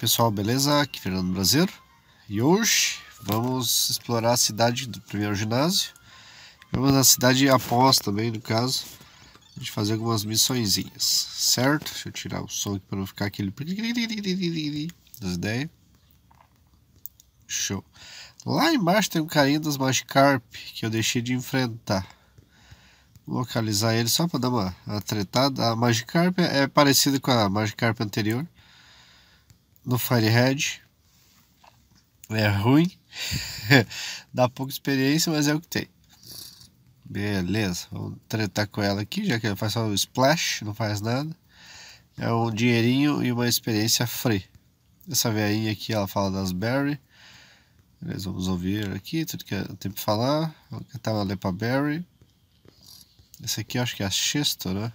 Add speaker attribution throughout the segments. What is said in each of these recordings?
Speaker 1: pessoal, beleza? Aqui é Fernando Brasileiro e hoje vamos explorar a cidade do primeiro ginásio. Vamos na cidade após também, no caso, a gente fazer algumas missõezinhas, certo? Deixa eu tirar o som aqui para não ficar aquele das ideias. Show. Lá embaixo tem um carinha das Magikarp que eu deixei de enfrentar. Vou localizar ele só para dar uma, uma tretada. A Magikarp é parecida com a Magikarp anterior no Firehead. É ruim, dá pouca experiência, mas é o que tem. Beleza, vamos tretar com ela aqui, já que ela faz só o um splash, não faz nada. É um dinheirinho e uma experiência free. Essa veinha aqui, ela fala das Barry. Beleza, vamos ouvir aqui tudo que eu tenho pra falar. Vou cantar uma Lepa Barry. Esse aqui eu acho que é a Xisto, né?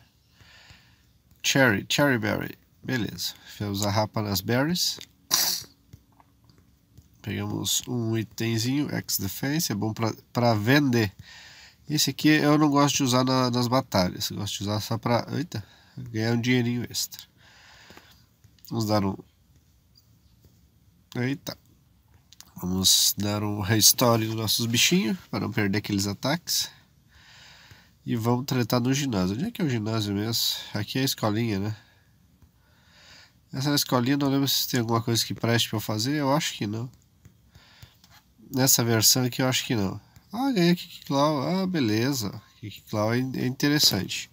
Speaker 1: Cherry, Cherry Berry. Beleza, fizemos a rapa das berries. Pegamos um itemzinho, X-Defense, é bom para vender. Esse aqui eu não gosto de usar na, nas batalhas, eu gosto de usar só para ganhar um dinheirinho extra. Vamos dar um... Eita. Vamos dar um restore nos nossos bichinhos, para não perder aqueles ataques. E vamos tratar no ginásio. Onde é que é o ginásio mesmo? Aqui é a escolinha, né? Essa escolinha não lembro se tem alguma coisa que preste pra fazer, eu acho que não. Nessa versão aqui eu acho que não. Ah, ganhei Kiklau, ah, beleza. Kiklau é, é interessante.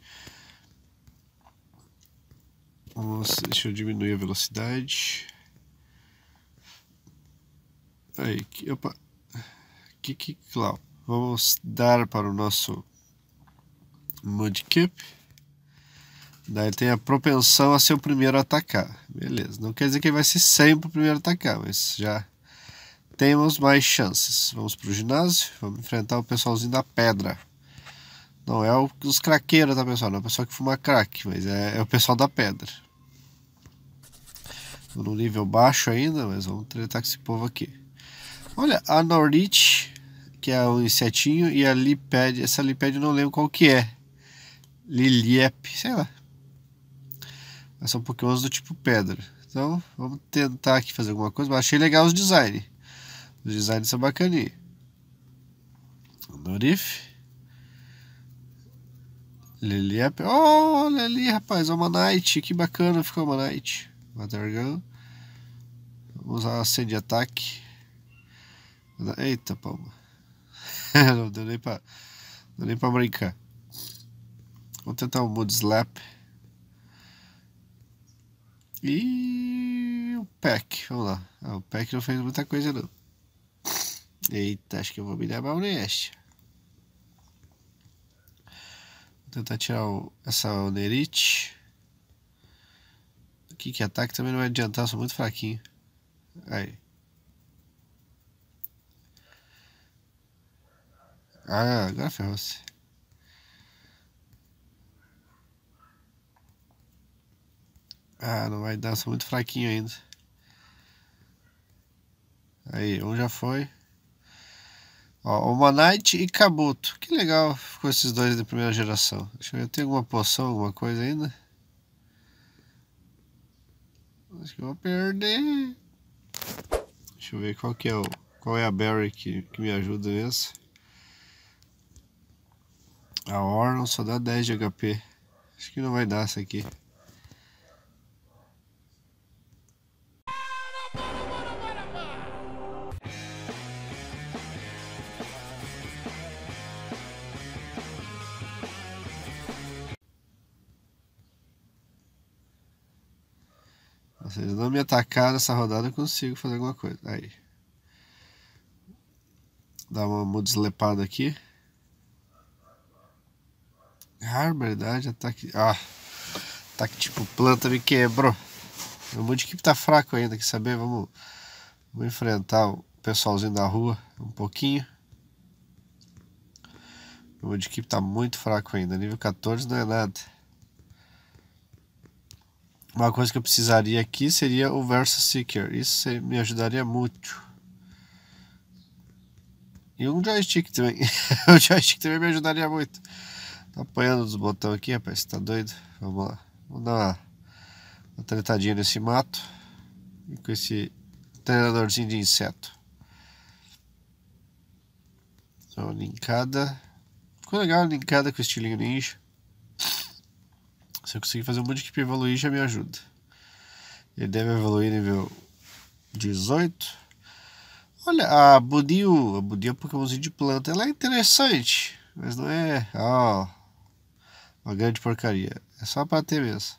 Speaker 1: Vamos, deixa eu diminuir a velocidade. Aí, opa. Kiklau. Vamos dar para o nosso Mudkip. Daí tem a propensão a ser o primeiro a atacar. Beleza. Não quer dizer que ele vai ser sempre o primeiro a atacar, mas já temos mais chances. Vamos pro ginásio, vamos enfrentar o pessoalzinho da pedra. Não é o, os craqueiros, tá pessoal? Não é o pessoal que fuma crack, mas é, é o pessoal da pedra. Tô no nível baixo ainda, mas vamos tretar com esse povo aqui. Olha, a Norwich, que é um insetinho, e a Lipede. essa lipede eu não lembro qual que é. Liliep, sei lá, mas são pokémons do tipo pedra. Então, vamos tentar aqui fazer alguma coisa. Mas achei legal os designs. Os designs são bacaninhos. Norif. Lili é... Oh, Lili, rapaz, uma Knight. Que bacana ficou uma Knight. Mothergun. Vamos usar a C de ataque. Eita, palma. não deu nem pra, deu nem pra brincar. Vamos tentar um mood slap. E o PEC, vamos lá. Ah, o PEC não fez muita coisa não. Eita, acho que eu vou me dar mal neste. Vou tentar tirar o, essa Onerite. Aqui que ataque também não vai adiantar, sou muito fraquinho. Aí. Ah, agora ferrou-se. Ah, não vai dar, sou muito fraquinho ainda. Aí, um já foi. Ó, Uma Night e Kabuto. Que legal ficou esses dois da primeira geração. Deixa eu ver, tem alguma poção, alguma coisa ainda? Acho que eu vou perder. Deixa eu ver qual que é o... Qual é a Barry que, que me ajuda nessa. A Or só dá 10 de HP. Acho que não vai dar essa aqui. se eles não me atacar nessa rodada, eu consigo fazer alguma coisa. Aí. Dá uma mudslepada aqui. Ah, verdade, ataque. Ah! Ataque tipo planta me quebrou. Meu monte de equipe tá fraco ainda, quer saber? Vamos, vamos enfrentar o pessoalzinho da rua um pouquinho. Meu monte de equipe tá muito fraco ainda. Nível 14 não é nada. Uma coisa que eu precisaria aqui seria o Versa Seeker. Isso me ajudaria muito. E um joystick também. o joystick também me ajudaria muito. Tá apanhando os botões aqui, rapaz. Tá doido? Vamos lá. Vamos dar uma, uma tretadinha nesse mato. E com esse treinadorzinho de inseto. Então, linkada. Ficou legal a linkada com o estilinho ninja. Se eu conseguir fazer o bootcamp evoluir, já me ajuda. Ele deve evoluir nível 18. Olha, a Budil, a Budil é um Pokémonzinho de planta, ela é interessante, mas não é ó, uma grande porcaria. É só pra ter mesmo.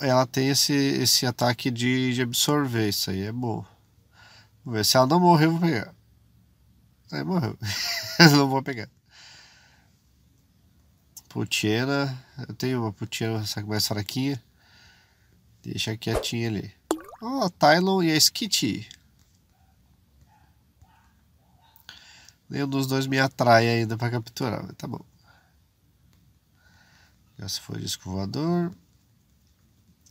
Speaker 1: Ela tem esse, esse ataque de, de absorver, isso aí é bom. Vamos ver se ela não morreu, eu vou pegar. É, morreu. não vou pegar. Puteira. Eu tenho uma puteira mais fraquinha. Deixa quietinha ali. Ó, oh, Tylon e a Skitty. Nenhum dos dois me atrai ainda pra capturar, mas tá bom. Já se foi disco voador.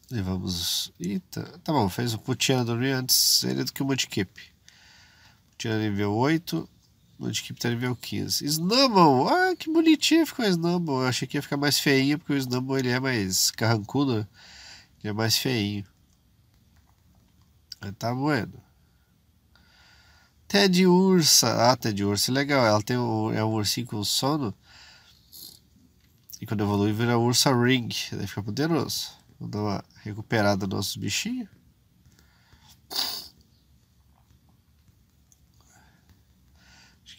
Speaker 1: Levamos. Eita, tá bom, fez o Putiana dormir antes ele do que o Mudkip. Putiana nível 8. No tá nível 15. Snubble! Ah, que bonitinho ficou o Snubble. Eu achei que ia ficar mais feinho, porque o Snubble ele é mais carrancudo, Ele é mais feinho. Mas tá bueno. Ted Ursa. Ah, Ted Ursa, legal. Ela tem um, é um ursinho com sono. E quando evolui vira Ursa Ring. Daí fica poderoso. Vamos dar uma recuperada nos nossos bichinhos.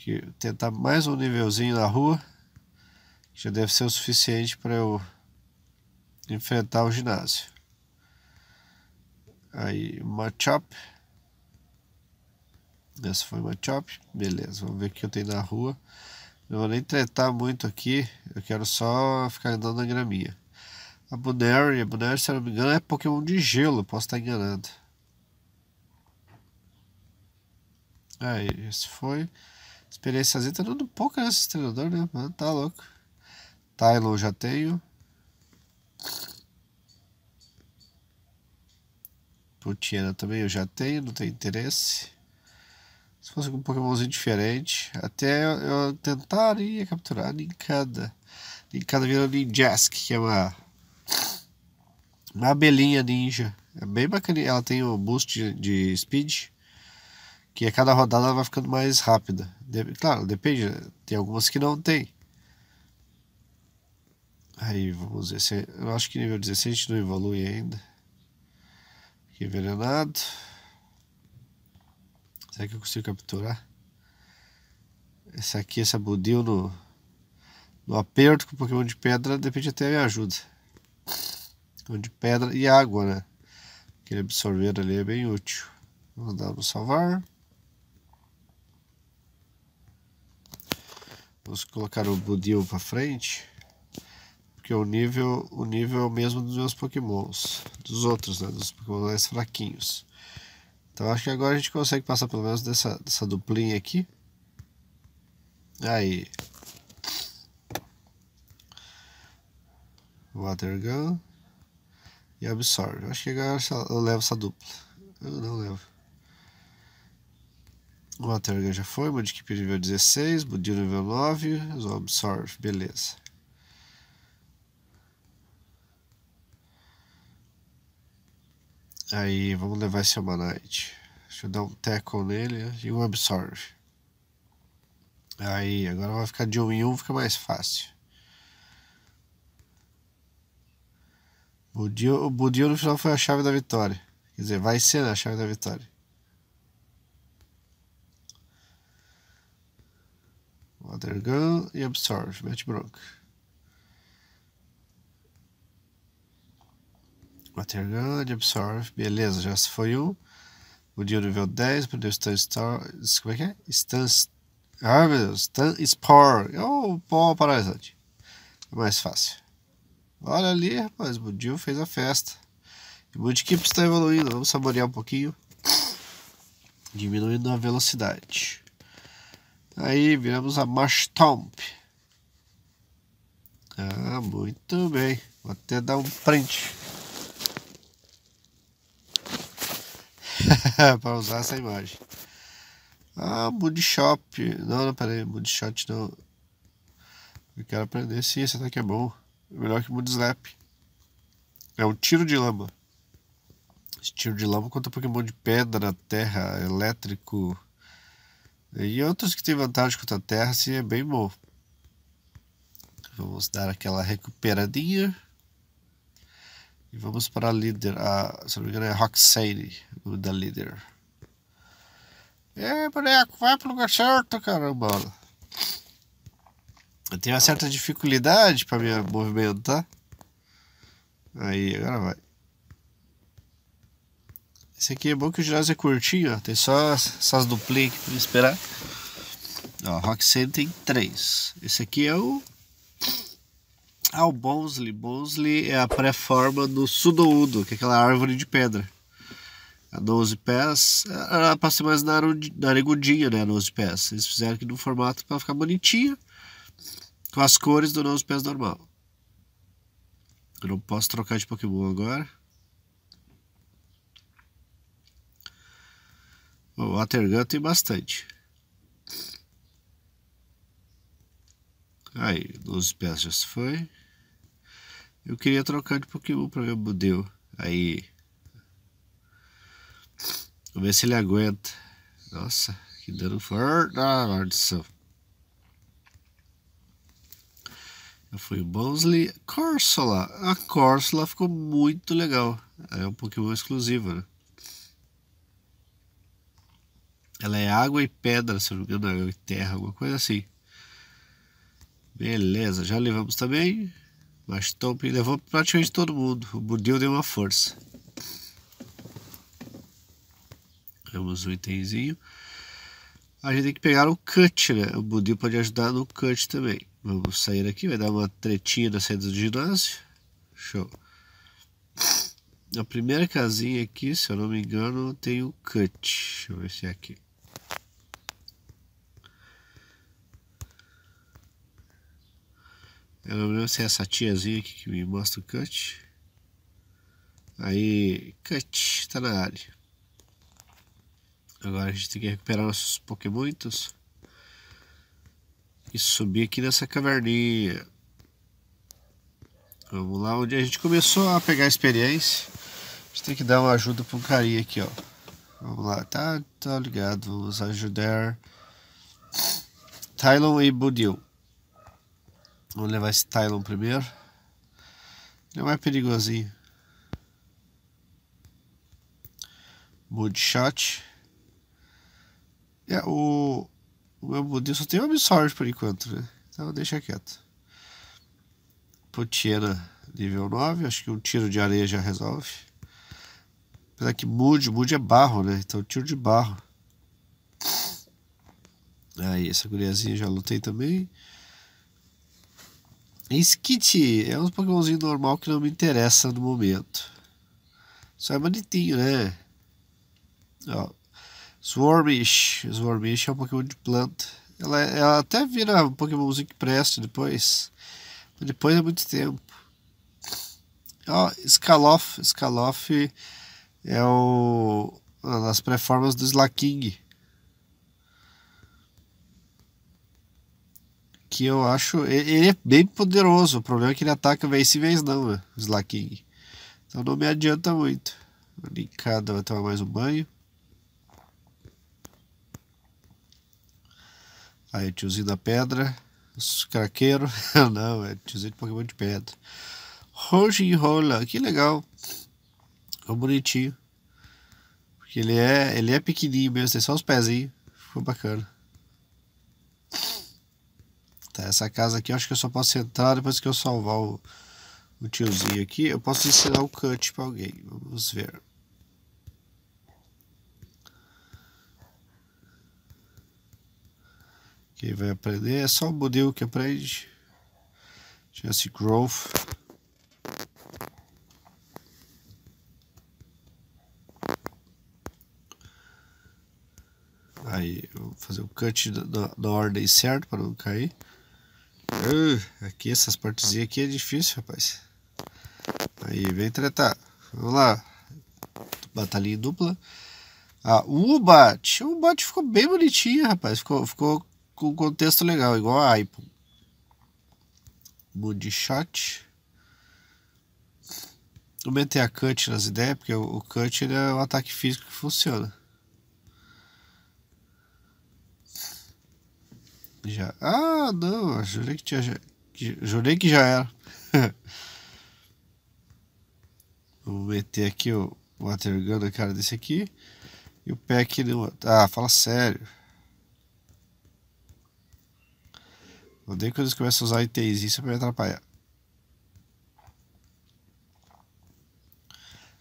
Speaker 1: que tentar mais um nívelzinho na rua, já deve ser o suficiente para eu enfrentar o ginásio. Aí, Machop. Essa foi Machop. Beleza, vamos ver o que eu tenho na rua. Não vou nem tretar muito aqui, eu quero só ficar andando na graminha. A Bunary, a se eu não me engano, é Pokémon de gelo, posso estar enganando. Aí, esse foi. Experiência Z é tá dando pouca nesse treinador, né? né? Mano, tá louco. Tylo já tenho. Putina também eu já tenho, não tem interesse. Se fosse um Pokémonzinho diferente, até eu tentaria capturar a Nincada. Nincada virou Ninjask, que é uma, uma abelhinha ninja. É bem bacana. Ela tem o boost de, de speed que a cada rodada vai ficando mais rápida. De claro, depende, tem algumas que não tem. Aí, vamos ver se... Eu acho que nível 16 a gente não evolui ainda. Aqui, envenenado. Será que eu consigo capturar? Essa aqui, essa budil no, no aperto com Pokémon de pedra, depende até me ajuda. Pokémon de pedra e água, né? Que absorver ali é bem útil. Vamos dar no salvar. Vamos colocar o Budil para frente. Porque o nível, o nível é o mesmo dos meus pokémons. Dos outros, né? Dos pokémons mais fraquinhos. Então acho que agora a gente consegue passar pelo menos dessa, dessa duplinha aqui. Aí. Water Gun. E Absorb. Acho que agora eu levo essa dupla. Eu não levo. Waterga já foi, Mudkip nível 16, Budil nível 9, Absorve, beleza. Aí, vamos levar esse Amanite. Deixa eu dar um tackle nele né? e um Absorve. Aí, agora vai ficar de 1 um em 1, um, fica mais fácil. Budil, o Budil no final foi a chave da vitória. Quer dizer, vai ser né, a chave da vitória. Other Gun e Absorve, mete Brook. Other Gun e Absorve, beleza, já se foi um. O Dio nível 10, perdeu Stan Star. Como é que é? Stan. Ah, meu Deus, Stan Spar. É o pó paralisante. É mais fácil. Olha ali, rapaz, o Dio fez a festa. E o Budkip está evoluindo, vamos saborear um pouquinho. Diminuindo a velocidade. Aí viramos a Mashtomp. Ah, muito bem. Vou até dar um print. para usar essa imagem. Ah, Shop. Não, não, peraí. Moonshot não. Eu quero aprender. Sim, esse daqui é bom. melhor que Moonslap. É um tiro de lama. Esse tiro de lama contra Pokémon de pedra, terra, elétrico, e outros que têm vantagem contra a terra, assim, é bem bom. Vamos dar aquela recuperadinha. E vamos para a líder, a, se não me engano é Roxane, o da líder. É, boneco, vai para o lugar certo, caramba. Eu tenho uma certa dificuldade para me movimentar. Aí, agora vai. Esse aqui é bom que o girás é curtinho, ó. Tem só essas duplê aqui pra esperar. Ó, Rock Center tem três. Esse aqui é o... Ah, o Bonsley. Bonsley é a pré-forma do Sudoudo, que é aquela árvore de pedra. A 12 pés, é, ela passa mais na narigudinha, né? A 12 pés. Eles fizeram aqui no formato pra ficar bonitinha, com as cores do 12 pés normal. Eu não posso trocar de Pokémon agora. O Watergun tem bastante. Aí, 12 peças já se foi. Eu queria trocar de Pokémon pra ver o deu. Aí. Vamos ver se ele aguenta. Nossa, que dano forte. Ah, maldição. Eu fui Bonsley. Corsola. A Corsola ficou muito legal. É um Pokémon exclusivo, né? Ela é água e pedra, se eu não me engano, e é terra, alguma coisa assim. Beleza, já levamos também. Mas Tompe levou praticamente todo mundo. O Burdil deu uma força. Temos um itemzinho. A gente tem que pegar o cut, né? O Budil pode ajudar no cut também. Vamos sair aqui, vai dar uma tretinha na saída do ginásio. Show. Na primeira casinha aqui, se eu não me engano, tem o cut. Deixa eu ver se é aqui. Eu não lembro é essa tiazinha aqui que me mostra o cut. Aí, cut, tá na área. Agora a gente tem que recuperar nossos pokémonitos. E subir aqui nessa caverninha. Vamos lá, onde a gente começou a pegar experiência. A gente tem que dar uma ajuda para um carinha aqui, ó. Vamos lá, tá, tá ligado, vamos ajudar. Tylon e Budil. Vou levar esse Tylon primeiro. Ele é mais perigosinho. Mudshot. É, o, o meu modelo só tem um Absorb por enquanto, né? Então deixa quieto. Potiera nível 9. Acho que um tiro de areia já resolve. Apesar que Mood, Mood é barro, né? Então tiro de barro. Aí, essa guriazinha já lutei também. É Skit é um Pokémonzinho normal que não me interessa no momento. Só é bonitinho, né? Ó. Swarmish. Swarmish é um Pokémon de planta. Ela, ela até vira um Pokémonzinho que presta depois. Mas depois é muito tempo. Ó, Scalof. Scalof é o. Nas pré-formas do Slaking. que eu acho. Ele é bem poderoso. O problema é que ele ataca vez não, né? Slaking Então não me adianta muito. Linkada vai tomar mais um banho. Aí, tiozinho da pedra. Os craqueiros. não, é tiozinho de Pokémon de pedra. Rojo Rola, Que legal. É bonitinho. Porque ele é, ele é pequenininho mesmo, tem só os pezinhos. Ficou bacana. Tá, essa casa aqui eu acho que eu só posso entrar depois que eu salvar o, o tiozinho aqui. Eu posso ensinar o cut pra alguém. Vamos ver. Quem vai aprender é só o modelo que aprende. Chance Growth. Aí, vou fazer o cut na, na ordem certa para não cair aqui, essas partezinhas aqui é difícil, rapaz. Aí, vem tretar. Vamos lá. Batalhinha dupla. A ah, Ubat. O bot ficou bem bonitinho rapaz. Ficou, ficou com um contexto legal, igual a Aipo. Body shot. Aumentei a cut nas ideias, porque o, o é um ataque físico que funciona. Já. Ah, não, jurei que tinha. Já, jurei que já era. Vou meter aqui o water gun na cara desse aqui. E o pé aqui no. Ah, fala sério. Odeio quando eles começam a usar itens isso pra me atrapalhar.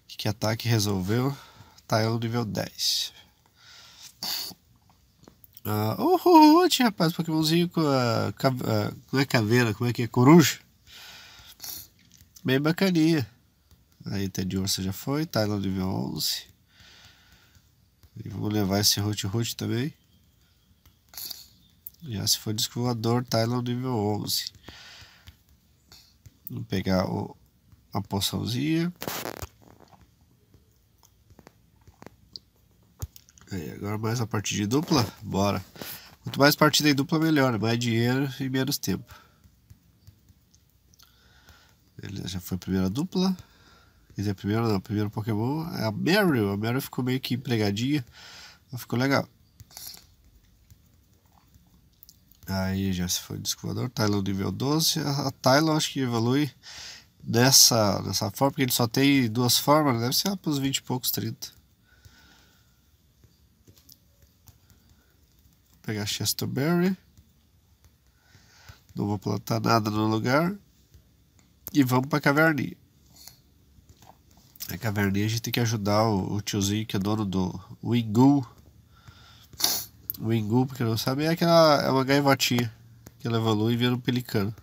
Speaker 1: Que, que ataque resolveu? Tá eu é no nível 10. Ah, oh, oh, oh, rapaz, Pokémonzinho com a, é caveira, como é que é? Coruja? Bem bacaninha. Aí, Ted Ursa já foi, tá no nível 11. E vou levar esse Hot Hot também. Já se for disco voador, tá no nível 11. Vou pegar o, a poçãozinha. Agora mais a partida de dupla? Bora. Quanto mais partida em dupla, melhor. Né? Mais dinheiro e menos tempo. Ele já foi a primeira dupla. Quer dizer, a primeira não, primeiro Pokémon é a Meryl. A Meryl ficou meio que empregadinha, mas ficou legal. Aí já se foi o descobridor, Tylon nível 12. A, a Tylon acho que evolui nessa, nessa forma, porque ele só tem duas formas, né? deve ser lá para os 20 e poucos, 30. pegar Chesterberry. Não vou plantar nada no lugar. E vamos para a caverninha. A caverninha a gente tem que ajudar o, o tiozinho que é dono do Wingu. Wingu, porque não sabe, é aquela é uma gaivotinha que ela evolui e vira um pelicano.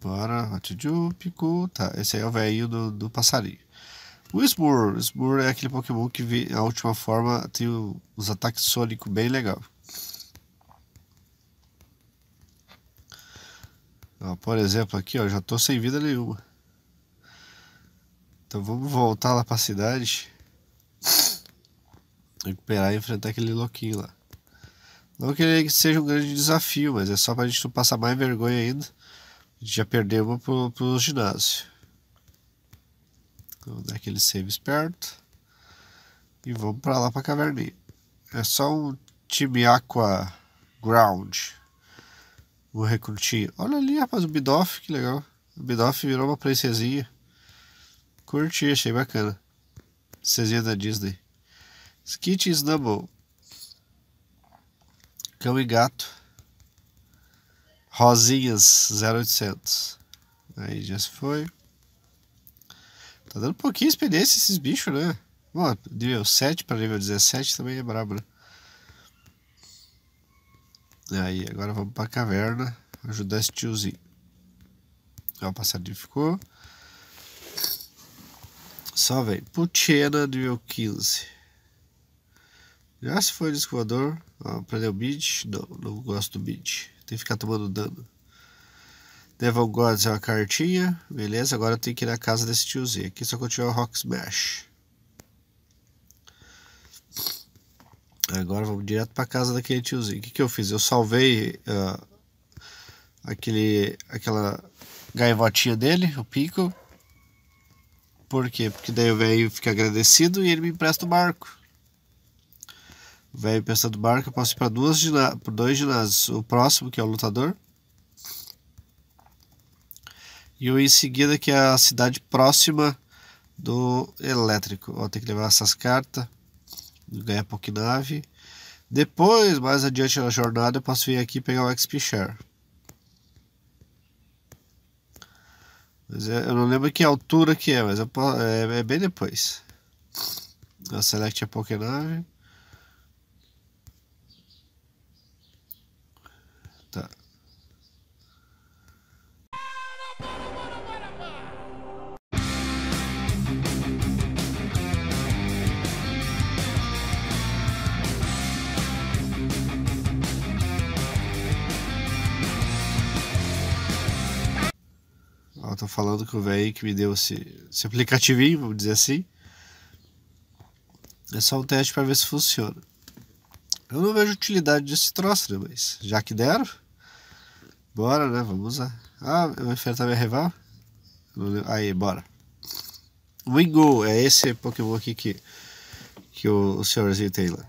Speaker 1: Bora, Hotjupico. Tá, esse aí é o velhinho do, do passarinho. O Smur. O é aquele Pokémon que vê a última forma tem o, os ataques sônicos bem legal. Ó, por exemplo, aqui ó, já tô sem vida nenhuma. Então vamos voltar lá pra cidade. Recuperar e enfrentar aquele louquinho lá. Não que seja um grande desafio, mas é só pra gente não passar mais vergonha ainda. A gente já perdeu uma pro, pro ginásio. Vou dar aquele save esperto. E vamos para lá para a caverninha. É só um time Aqua Ground. Vou recrutir. Olha ali, rapaz, o Bidoff, que legal. O Bidoff virou uma princesinha. Curti, achei bacana. Princesinha da Disney. Skit Snubble. Cão e gato. Rosinhas 0800. Aí já se foi. Tá dando pouquinha experiência esses bichos, né? Bom, nível 7 para nível 17 também é brabo, né? Aí, agora vamos pra caverna ajudar esse tiozinho. Ó, o passarinho ficou. Só vem. Putena nível 15. Já se foi disco voador. Ó, prendeu o beat? Não, não gosto do beat. Tem que ficar tomando dano. Devil Gods é uma cartinha. Beleza, agora eu tenho que ir na casa desse tiozinho aqui, só que eu o Rock Smash. Agora vamos direto pra casa daquele tiozinho. O que, que eu fiz? Eu salvei uh, aquele, aquela gaivotinha dele, o Pico. Por quê? Porque daí o velho fica agradecido e ele me empresta o barco. O velho empresta do barco, eu posso ir pra duas, dois ginásios. O próximo, que é o lutador, e eu em seguida que é a cidade próxima do elétrico. vou tem que levar essas cartas, ganhar Pokinave. Depois, mais adiante na jornada, eu posso vir aqui pegar o XP Share. Mas é, eu não lembro que altura que é, mas eu, é, é, bem depois. Eu select a é Pokénave. Eu tô falando que o velho que me deu esse, esse aplicativinho, vamos dizer assim. É só um teste para ver se funciona. Eu não vejo utilidade desse troço, né? Mas já que deram, bora, né? Vamos usar. Ah, eu vou enfrentar minha rival? Aí, bora. Wingo é esse Pokémon aqui que, que o, o senhorzinho tem lá.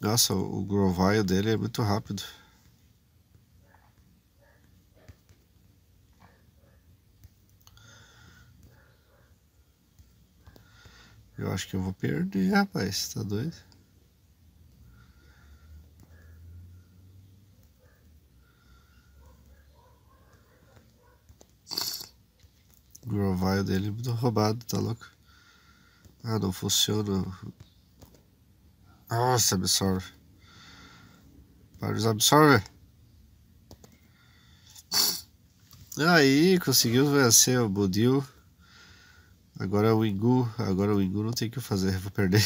Speaker 1: Nossa, o Grovile dele é muito rápido. Eu acho que eu vou perder, rapaz. Tá doido? O Grovile dele é roubado, tá louco? Ah, não funciona. Nossa, absorve. Para os absorve. Aí, conseguiu vencer o Budil. Agora o Igu, agora o Igu não tem o que fazer, vou perder.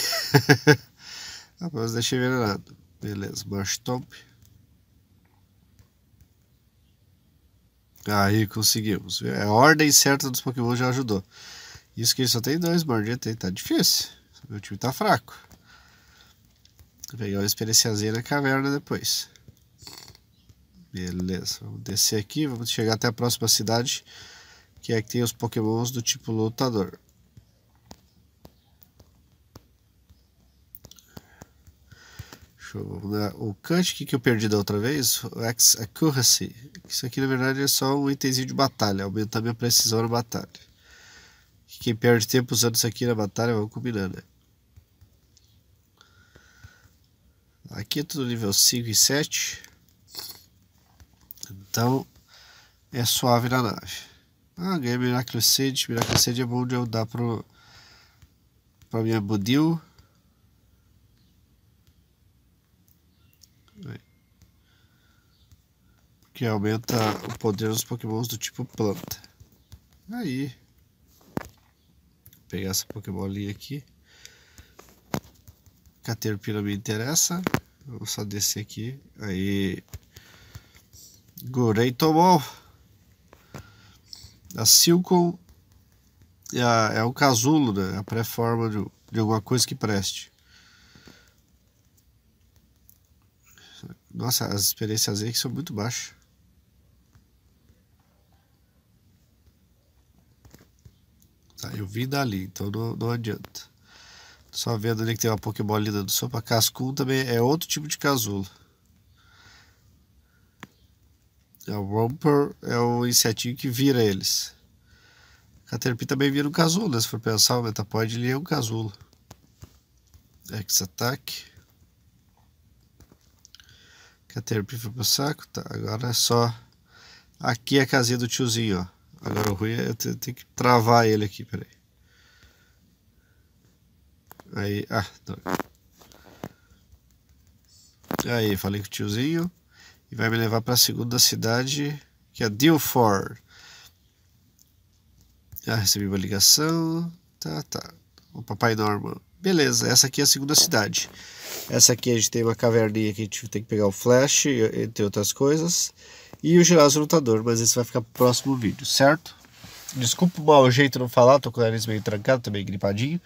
Speaker 1: Rapaz, deixa nada. Beleza, baixo top. Ah, aí conseguimos. É a ordem certa dos Pokémon já ajudou. Isso que só tem dois Mordia tá difícil. Meu time tá fraco. Vou pegar uma experiência na caverna depois. Beleza, vamos descer aqui, vamos chegar até a próxima cidade que é que tem os pokémons do tipo lutador. O Kant, que, que eu perdi da outra vez? O X Accuracy. Isso aqui na verdade é só um itemzinho de batalha, aumenta minha precisão na batalha. Quem perde tempo usando isso aqui na batalha, vamos combinando. né? Aqui é tudo nível 5 e 7. Então é suave na nave. Ah, ganhei Miracle Sage. Miracle Sage é bom de eu dar pro... Pra minha Budil. Que aumenta o poder dos pokémons do tipo planta. Aí. Vou pegar essa pokébolinha aqui. Caterpillar me interessa. Vou só descer aqui. Aí. Gurei tomou. A Silcon é, a, é o casulo, né? É a pré-forma de, de alguma coisa que preste. Nossa, as experiências aí que são muito baixas. Tá, eu vi dali, então não, não adianta. Só vendo ali que tem uma pokebolinha linda do sopa. Cascun também é outro tipo de casulo. É o romper é o insetinho que vira eles. Caterpie também vira um casulo, né? Se for pensar, o Metapod ele é um casulo. Ex-ataque. Caterpie foi pro saco. Tá, agora é só... Aqui é a casinha do tiozinho, ó. Agora o ruim é eu tenho que travar ele aqui, peraí. Aí, ah, não. Aí, falei com o tiozinho e vai me levar para a segunda cidade, que é Dilford. Já recebi uma ligação. Tá, tá. O Papai Norman. Beleza, essa aqui é a segunda cidade. Essa aqui a gente tem uma caverninha que a gente tem que pegar o flash, entre outras coisas. E o Girasol Lutador, mas esse vai ficar pro próximo vídeo, certo? Desculpa o mau jeito não falar, tô com o nariz meio trancado, também gripadinho.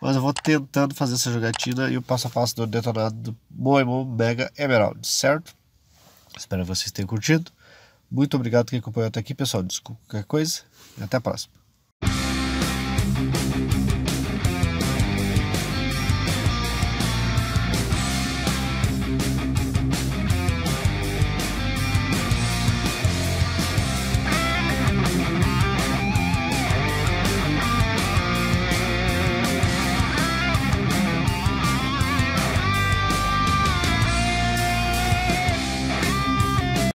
Speaker 1: Mas eu vou tentando fazer essa jogatina e o passo a passo do detonado do Moemon Mega Emerald, certo? Espero que vocês tenham curtido. Muito obrigado que acompanhou até aqui, pessoal. Desculpa qualquer coisa. E até a próxima.